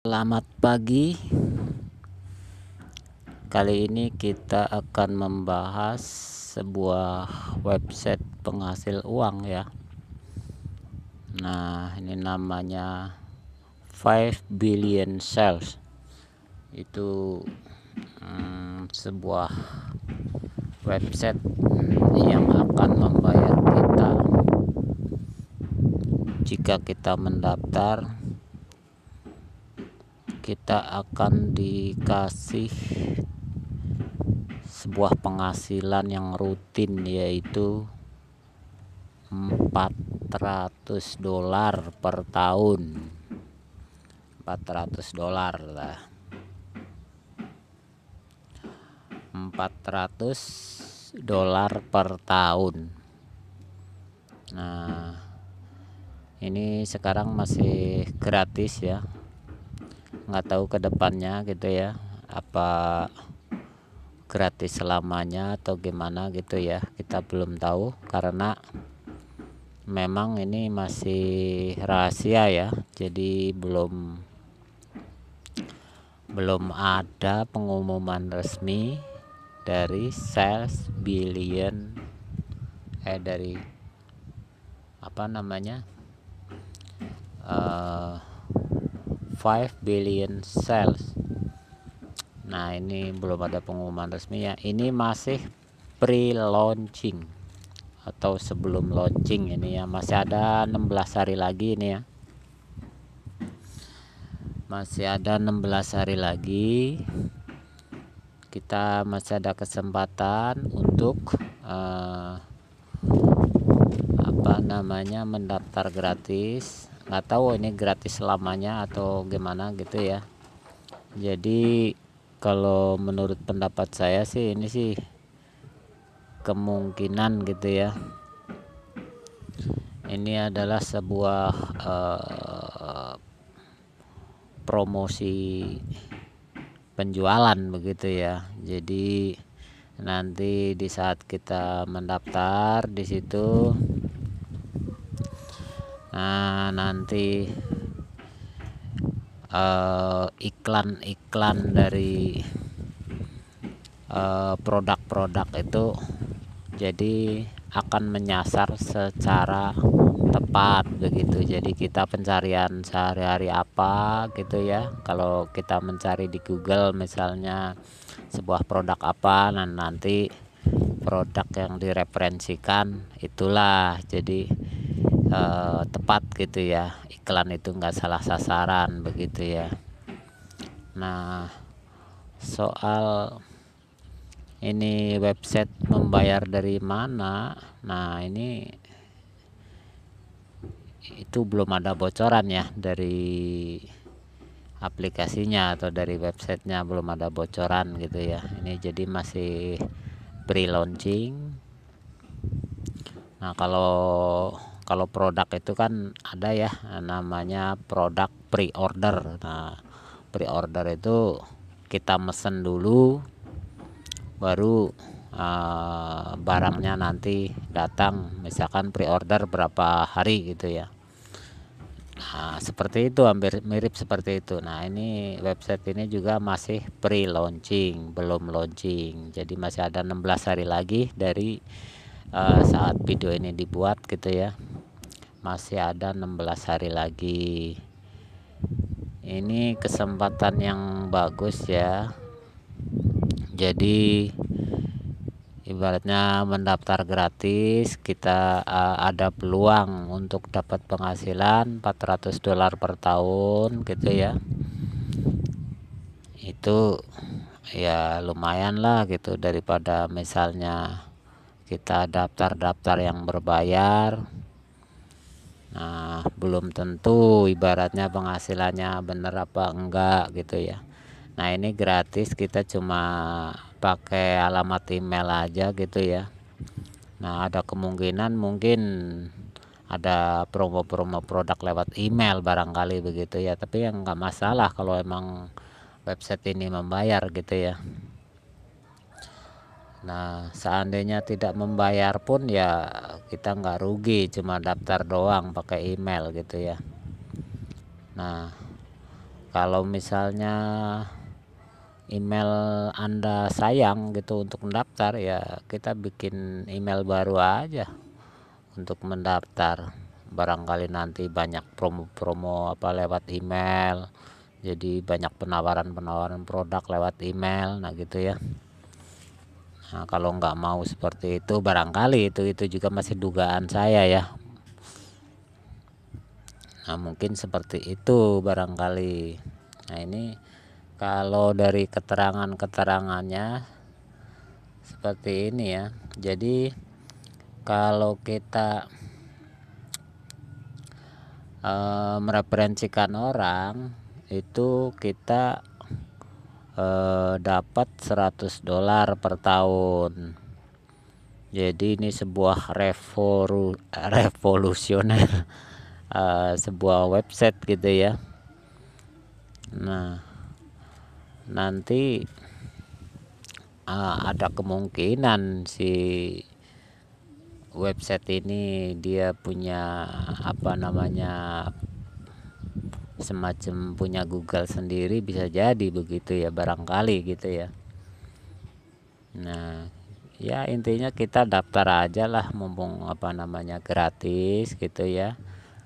Selamat pagi. Kali ini kita akan membahas sebuah website penghasil uang ya. Nah, ini namanya Five billion sales. Itu hmm, sebuah website yang akan membayar kita jika kita mendaftar kita akan dikasih sebuah penghasilan yang rutin yaitu 400 dolar per tahun 400 dolar lah 400 dolar per tahun nah ini sekarang masih gratis ya nggak tahu ke depannya gitu ya apa gratis selamanya atau gimana gitu ya kita belum tahu karena memang ini masih rahasia ya jadi belum belum ada pengumuman resmi dari sales billion eh dari apa namanya uh, billion sales nah ini belum ada pengumuman resmi ya. ini masih pre-launching atau sebelum launching ini ya masih ada 16 hari lagi ini ya masih ada 16 hari lagi kita masih ada kesempatan untuk uh, apa namanya mendaftar gratis nggak tahu ini gratis selamanya atau gimana gitu ya jadi kalau menurut pendapat saya sih ini sih kemungkinan gitu ya ini adalah sebuah uh, promosi penjualan begitu ya jadi nanti di saat kita mendaftar di situ nah nanti iklan-iklan eh, uh, dari eh, produk-produk uh, itu jadi akan menyasar secara tepat begitu jadi kita pencarian sehari-hari apa gitu ya kalau kita mencari di Google misalnya sebuah produk apa dan nah nanti produk yang direferensikan itulah jadi eh, tepat gitu ya iklan itu nggak salah sasaran begitu ya nah soal ini website membayar dari mana nah ini itu belum ada bocoran ya dari aplikasinya atau dari websitenya belum ada bocoran gitu ya ini jadi masih pre-launching nah kalau kalau produk itu kan ada ya namanya produk pre-order nah pre-order itu kita mesen dulu baru uh, barangnya nanti datang misalkan pre-order berapa hari gitu ya nah seperti itu hampir mirip seperti itu nah ini website ini juga masih pre-launching belum launching jadi masih ada 16 hari lagi dari uh, saat video ini dibuat gitu ya masih ada 16 hari lagi ini kesempatan yang bagus ya jadi ibaratnya mendaftar gratis kita uh, ada peluang untuk dapat penghasilan 400 dolar per tahun gitu ya itu ya lumayan lah gitu daripada misalnya kita daftar-daftar yang berbayar nah belum tentu ibaratnya penghasilannya bener apa enggak gitu ya nah ini gratis kita cuma pakai alamat email aja gitu ya nah ada kemungkinan mungkin ada promo-promo produk lewat email barangkali begitu ya tapi yang enggak masalah kalau emang website ini membayar gitu ya Nah seandainya tidak membayar pun ya kita nggak rugi cuma daftar doang pakai email gitu ya Nah kalau misalnya email anda sayang gitu untuk mendaftar ya kita bikin email baru aja untuk mendaftar barangkali nanti banyak promo-promo apa lewat email jadi banyak penawaran-penawaran produk lewat email nah gitu ya nah, kalau nggak mau seperti itu barangkali itu itu juga masih dugaan saya ya nah mungkin seperti itu barangkali nah ini kalau dari keterangan-keterangannya seperti ini ya jadi kalau kita e, mereferensikan orang itu kita eh, dapat 100 dolar per tahun jadi ini sebuah revolu revolusioner eh, sebuah website gitu ya nah nanti eh, ada kemungkinan si website ini dia punya apa namanya semacam punya Google sendiri bisa jadi begitu ya barangkali gitu ya nah ya intinya kita daftar aja lah mumpung apa namanya gratis gitu ya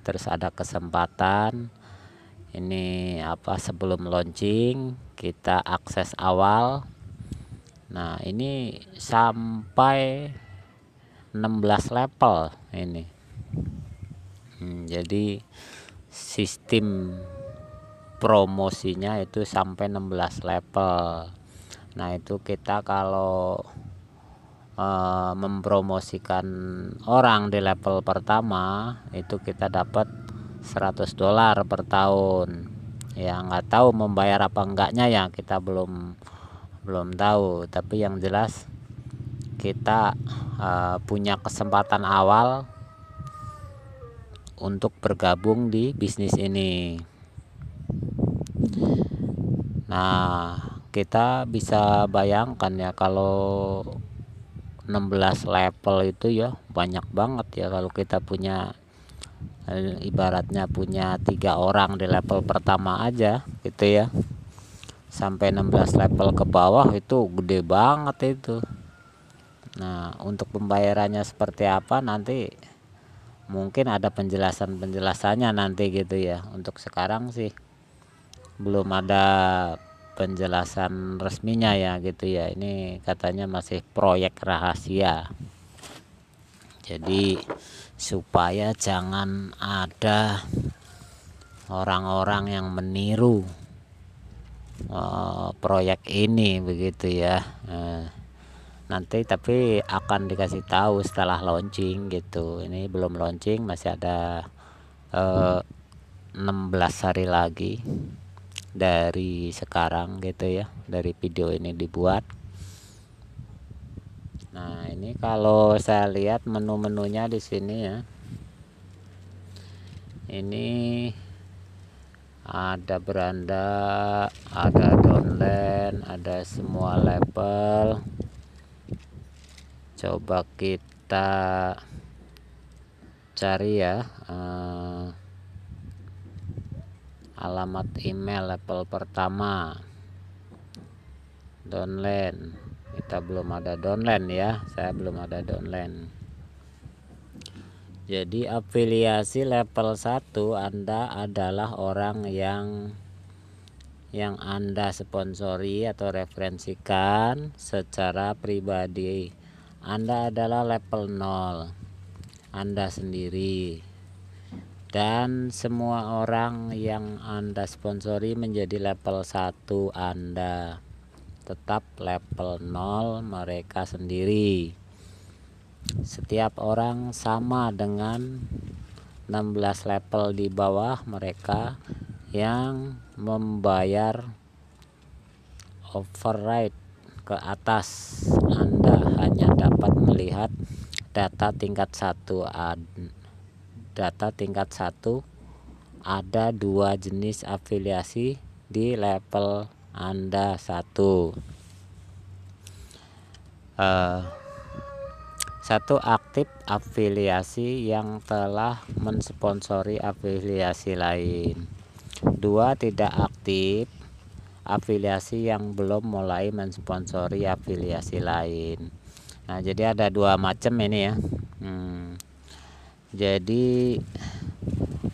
terus ada kesempatan ini apa sebelum launching kita akses awal nah ini sampai 16 level ini hmm, jadi sistem promosinya itu sampai 16 level nah itu kita kalau uh, mempromosikan orang di level pertama itu kita dapat 100 dolar per tahun ya nggak tahu membayar apa enggaknya ya kita belum belum tahu tapi yang jelas kita uh, punya kesempatan awal untuk bergabung di bisnis ini. Nah, kita bisa bayangkan ya kalau 16 level itu ya banyak banget ya kalau kita punya eh, ibaratnya punya tiga orang di level pertama aja gitu ya sampai 16 level ke bawah itu gede banget itu nah untuk pembayarannya seperti apa nanti mungkin ada penjelasan penjelasannya nanti gitu ya untuk sekarang sih belum ada penjelasan resminya ya gitu ya ini katanya masih proyek rahasia jadi supaya jangan ada orang-orang yang meniru uh, proyek ini begitu ya uh, nanti tapi akan dikasih tahu setelah launching gitu ini belum launching masih ada eh, 16 hari lagi dari sekarang gitu ya dari video ini dibuat nah ini kalau saya lihat menu-menunya di sini ya ini ada beranda ada downline ada semua level coba kita cari ya uh, alamat email level pertama downline kita belum ada downline ya saya belum ada downline jadi afiliasi level 1 Anda adalah orang yang yang Anda sponsori atau referensikan secara pribadi anda adalah level 0 Anda sendiri dan semua orang yang Anda sponsori menjadi level 1 Anda tetap level 0 mereka sendiri setiap orang sama dengan 16 level di bawah mereka yang membayar override ke atas Anda hanya dapat melihat data tingkat satu data tingkat 1 ada dua jenis afiliasi di level Anda satu uh, satu aktif afiliasi yang telah mensponsori afiliasi lain dua tidak aktif afiliasi yang belum mulai mensponsori afiliasi lain. Nah, jadi ada dua macam ini ya. Hmm. Jadi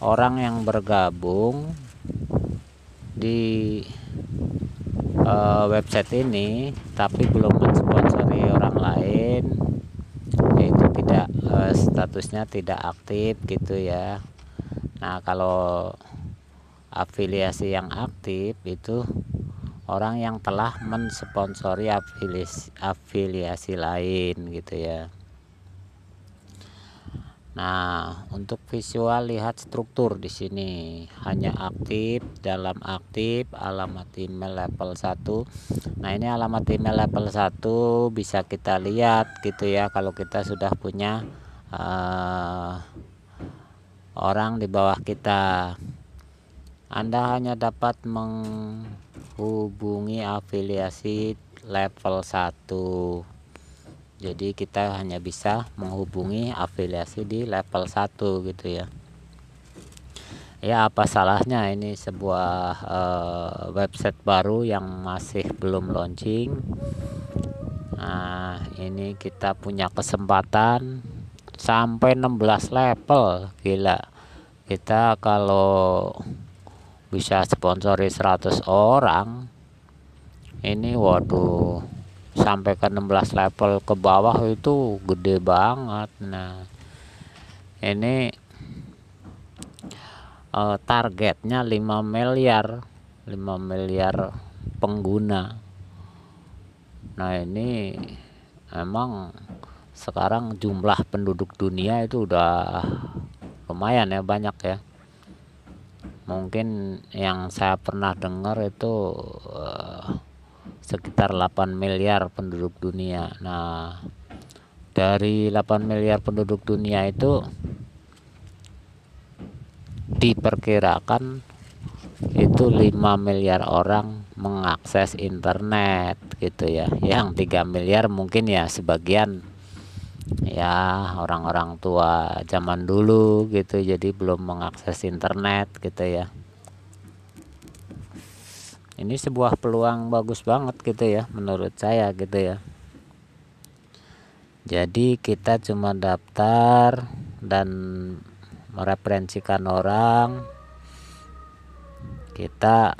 orang yang bergabung di uh, website ini tapi belum mensponsori orang lain itu tidak uh, statusnya tidak aktif gitu ya. Nah, kalau afiliasi yang aktif itu orang yang telah mensponsori afiliasi, afiliasi lain gitu ya Nah untuk visual lihat struktur di sini hanya aktif dalam aktif alamat email level 1 Nah ini alamat email level 1 bisa kita lihat gitu ya kalau kita sudah punya uh, orang di bawah kita Anda hanya dapat meng hubungi afiliasi level 1 jadi kita hanya bisa menghubungi afiliasi di level 1 gitu ya ya apa salahnya ini sebuah uh, website baru yang masih belum launching nah ini kita punya kesempatan sampai 16 level gila kita kalau bisa sponsori 100 orang ini waduh sampai ke 16 level ke bawah itu gede banget nah ini uh, targetnya 5 miliar 5 miliar pengguna nah ini emang sekarang jumlah penduduk dunia itu udah lumayan ya banyak ya mungkin yang saya pernah dengar itu uh, sekitar 8 miliar penduduk dunia. Nah, dari 8 miliar penduduk dunia itu diperkirakan itu 5 miliar orang mengakses internet gitu ya. Yang 3 miliar mungkin ya sebagian ya orang-orang tua zaman dulu gitu jadi belum mengakses internet gitu ya ini sebuah peluang bagus banget gitu ya menurut saya gitu ya jadi kita cuma daftar dan mereferensikan orang kita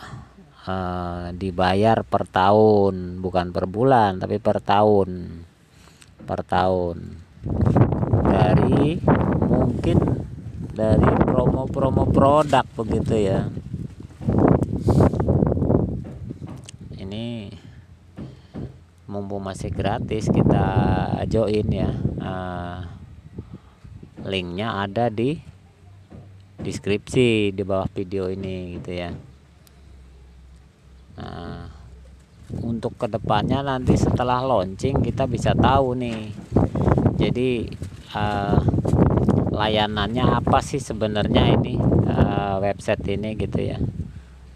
eh, dibayar per tahun bukan per bulan tapi per tahun per tahun dari mungkin dari promo-promo produk begitu ya ini mumpung masih gratis kita join ya ah, linknya ada di deskripsi di bawah video ini gitu ya nah untuk kedepannya nanti setelah launching kita bisa tahu nih jadi uh, layanannya apa sih sebenarnya ini uh, website ini gitu ya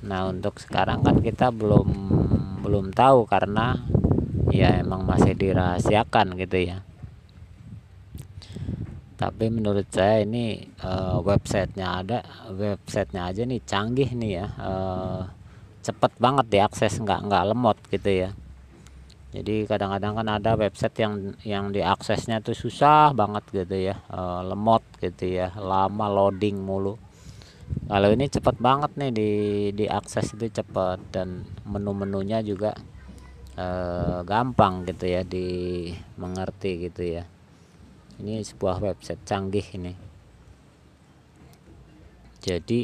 Nah untuk sekarang kan kita belum belum tahu karena ya emang masih dirahasiakan gitu ya tapi menurut saya ini uh, websitenya ada websitenya aja nih canggih nih ya uh, cepet banget diakses nggak nggak lemot gitu ya jadi kadang-kadang kan ada website yang yang diaksesnya tuh susah banget gitu ya e, lemot gitu ya lama loading mulu kalau ini cepet banget nih di diakses itu cepet dan menu-menunya juga e, gampang gitu ya di mengerti gitu ya ini sebuah website canggih ini jadi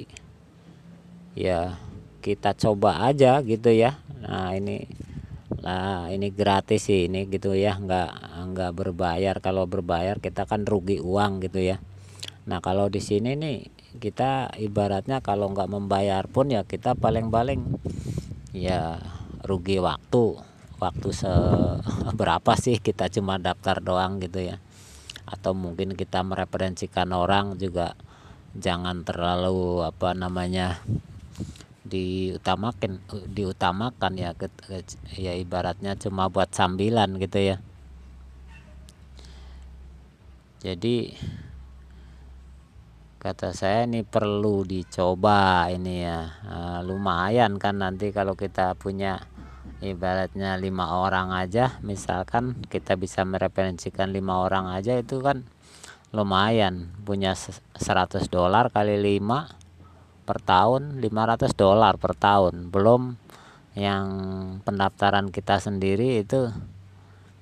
ya kita coba aja gitu ya nah ini lah ini gratis sih ini gitu ya nggak nggak berbayar kalau berbayar kita kan rugi uang gitu ya nah kalau di sini nih kita ibaratnya kalau nggak membayar pun ya kita paling-paling ya rugi waktu waktu seberapa sih kita cuma daftar doang gitu ya atau mungkin kita mereferensikan orang juga jangan terlalu apa namanya diutamakan diutamakan ya ke, ke, ya ibaratnya cuma buat sambilan gitu ya jadi kata saya ini perlu dicoba ini ya e, lumayan kan nanti kalau kita punya ibaratnya lima orang aja misalkan kita bisa mereferensikan lima orang aja itu kan lumayan punya 100 dolar kali lima per tahun 500 dolar per tahun belum yang pendaftaran kita sendiri itu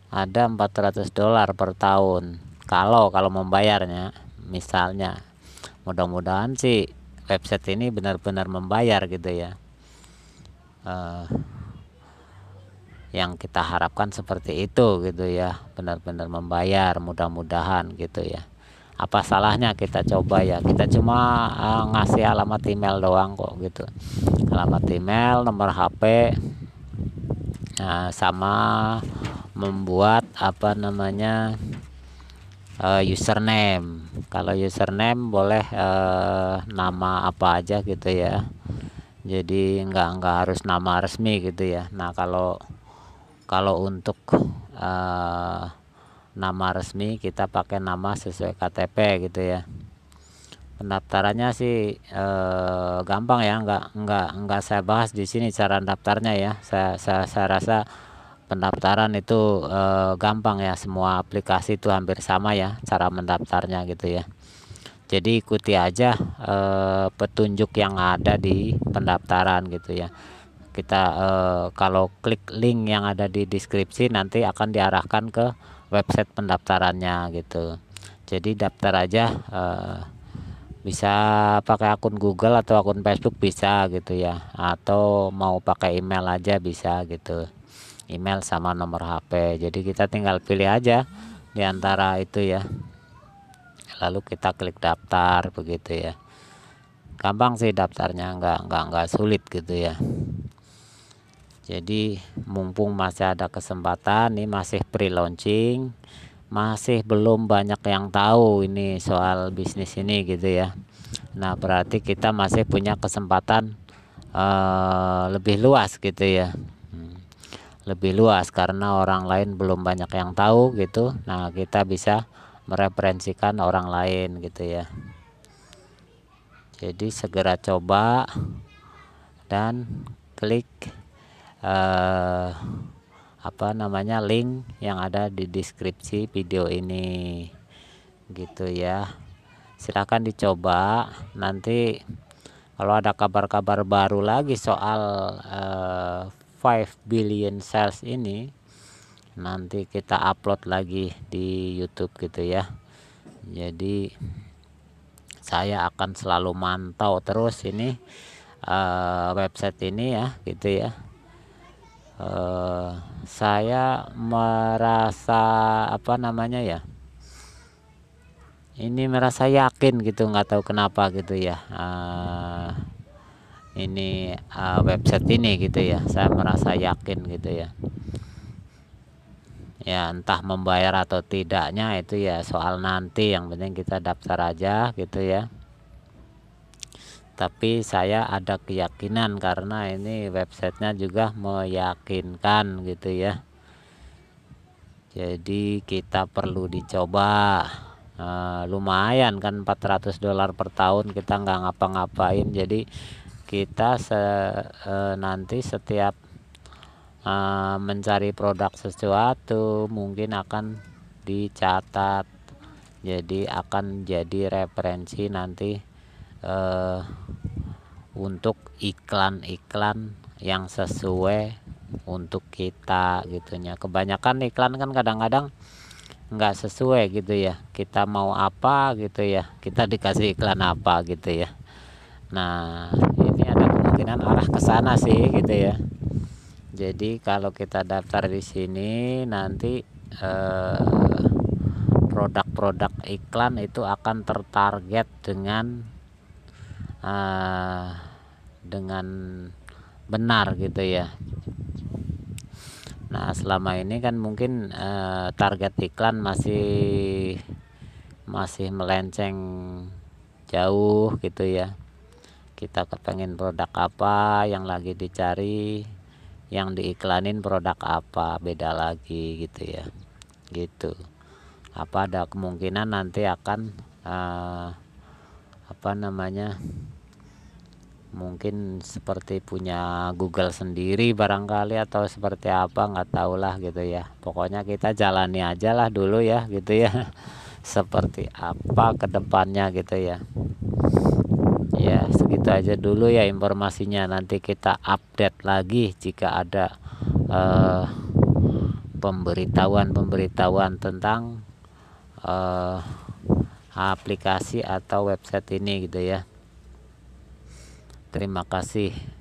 ada 400 dolar per tahun kalau kalau membayarnya misalnya mudah-mudahan sih website ini benar-benar membayar gitu ya uh, yang kita harapkan seperti itu gitu ya benar-benar membayar mudah-mudahan gitu ya apa salahnya kita coba ya kita cuma uh, ngasih alamat email doang kok gitu alamat email nomor HP uh, eh, sama membuat apa namanya uh, username kalau username boleh uh, nama apa aja gitu ya jadi nggak nggak harus nama resmi gitu ya nah kalau kalau untuk uh, nama resmi kita pakai nama sesuai KTP gitu ya pendaftarannya sih e, gampang ya enggak enggak enggak saya bahas di sini cara daftarnya ya saya saya, saya rasa pendaftaran itu e, gampang ya semua aplikasi itu hampir sama ya cara mendaftarnya gitu ya jadi ikuti aja e, petunjuk yang ada di pendaftaran gitu ya kita e, kalau klik link yang ada di deskripsi nanti akan diarahkan ke website pendaftarannya gitu jadi daftar aja eh, bisa pakai akun Google atau akun Facebook bisa gitu ya atau mau pakai email aja bisa gitu email sama nomor HP jadi kita tinggal pilih aja diantara itu ya lalu kita klik daftar begitu ya gampang sih daftarnya nggak nggak nggak sulit gitu ya jadi mumpung masih ada kesempatan ini masih pre-launching masih belum banyak yang tahu ini soal bisnis ini gitu ya Nah berarti kita masih punya kesempatan uh, lebih luas gitu ya hmm, lebih luas karena orang lain belum banyak yang tahu gitu Nah kita bisa mereferensikan orang lain gitu ya jadi segera coba dan klik eh, apa namanya link yang ada di deskripsi video ini gitu ya silahkan dicoba nanti kalau ada kabar-kabar baru lagi soal eh, 5 billion sales ini nanti kita upload lagi di YouTube gitu ya jadi saya akan selalu mantau terus ini uh, website ini ya gitu ya uh, saya merasa apa namanya ya ini merasa yakin gitu nggak tahu kenapa gitu ya uh, ini uh, website ini gitu ya saya merasa yakin gitu ya ya entah membayar atau tidaknya itu ya soal nanti yang penting kita daftar aja gitu ya tapi saya ada keyakinan karena ini websitenya juga meyakinkan gitu ya jadi kita perlu dicoba e, lumayan kan 400 dolar per tahun kita nggak ngapa-ngapain jadi kita se, e, nanti setiap e, mencari produk sesuatu mungkin akan dicatat jadi akan jadi referensi nanti uh, untuk iklan-iklan yang sesuai untuk kita gitunya kebanyakan iklan kan kadang-kadang nggak sesuai gitu ya kita mau apa gitu ya kita dikasih iklan apa gitu ya nah ini ada kemungkinan arah ke sana sih gitu ya jadi kalau kita daftar di sini nanti eh, produk-produk eh, produk -produk iklan itu akan tertarget dengan uh, dengan benar gitu ya Nah selama ini kan mungkin uh, target iklan masih masih melenceng jauh gitu ya kita kepengen produk apa yang lagi dicari yang diiklanin produk apa beda lagi gitu ya gitu apa ada kemungkinan nanti akan uh, apa namanya mungkin seperti punya Google sendiri barangkali atau seperti apa nggak lah gitu ya pokoknya kita jalani aja lah dulu ya gitu ya seperti apa kedepannya gitu ya ya segitu aja dulu ya informasinya nanti kita update lagi jika ada eh, pemberitahuan-pemberitahuan tentang eh, aplikasi atau website ini gitu ya terima kasih